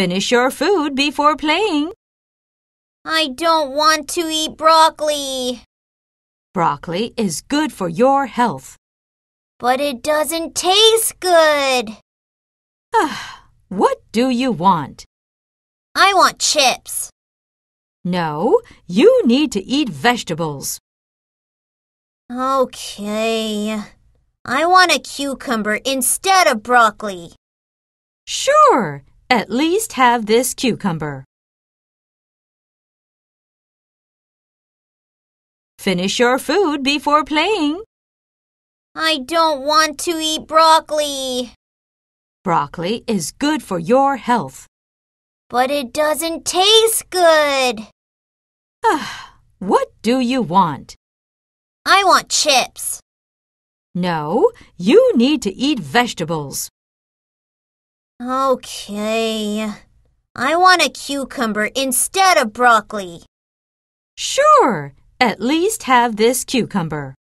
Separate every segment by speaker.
Speaker 1: Finish your food before
Speaker 2: playing. I don't want to eat broccoli.
Speaker 3: Broccoli is good for your health.
Speaker 2: But it doesn't taste good.
Speaker 4: Ah, what do you want?
Speaker 2: I want chips.
Speaker 4: No, you need to eat vegetables.
Speaker 2: Okay. I want a cucumber instead of broccoli. Sure. At least have this cucumber. Finish your food before playing. I don't want to eat broccoli.
Speaker 4: Broccoli is good for your health.
Speaker 2: But it doesn't
Speaker 4: taste good. Ah, what do you want?
Speaker 2: I want chips.
Speaker 4: No, you need to eat vegetables.
Speaker 2: Okay. I want a cucumber instead of broccoli. Sure. At least have this
Speaker 1: cucumber.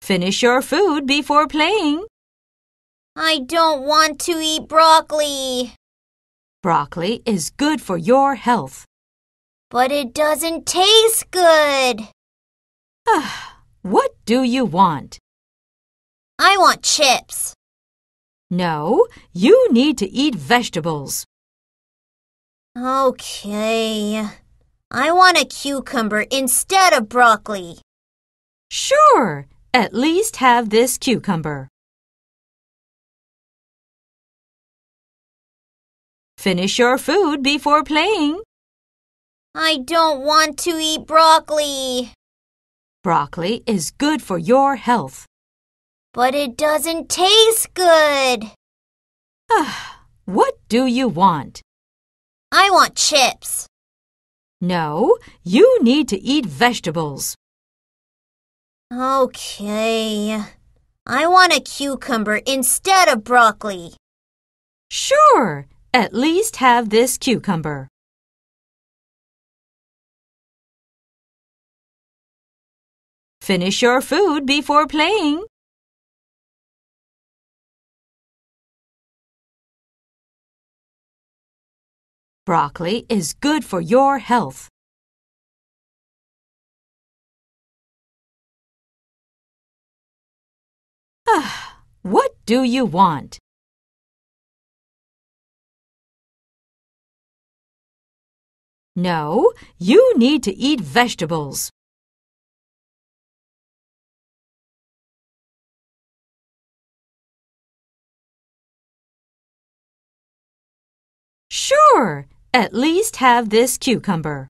Speaker 1: Finish your food before playing.
Speaker 2: I don't want to eat broccoli.
Speaker 3: Broccoli is good for your health.
Speaker 2: But it doesn't taste good. what do
Speaker 4: you want?
Speaker 2: I want chips.
Speaker 4: No, you need to eat vegetables.
Speaker 2: Okay. I want a cucumber instead of broccoli. Sure. At least have this cucumber.
Speaker 1: Finish your food before playing.
Speaker 2: I don't want to eat broccoli.
Speaker 1: Broccoli is good for
Speaker 4: your health.
Speaker 2: But it doesn't taste good.
Speaker 4: Ah, what do you want? I want chips. No, you need to eat vegetables.
Speaker 2: Okay. I want a cucumber instead of broccoli. Sure. At least have this cucumber.
Speaker 1: Finish your food before playing. Broccoli is good for your health. Ah, what do you want? No, you need to eat vegetables. Sure, at least have this cucumber.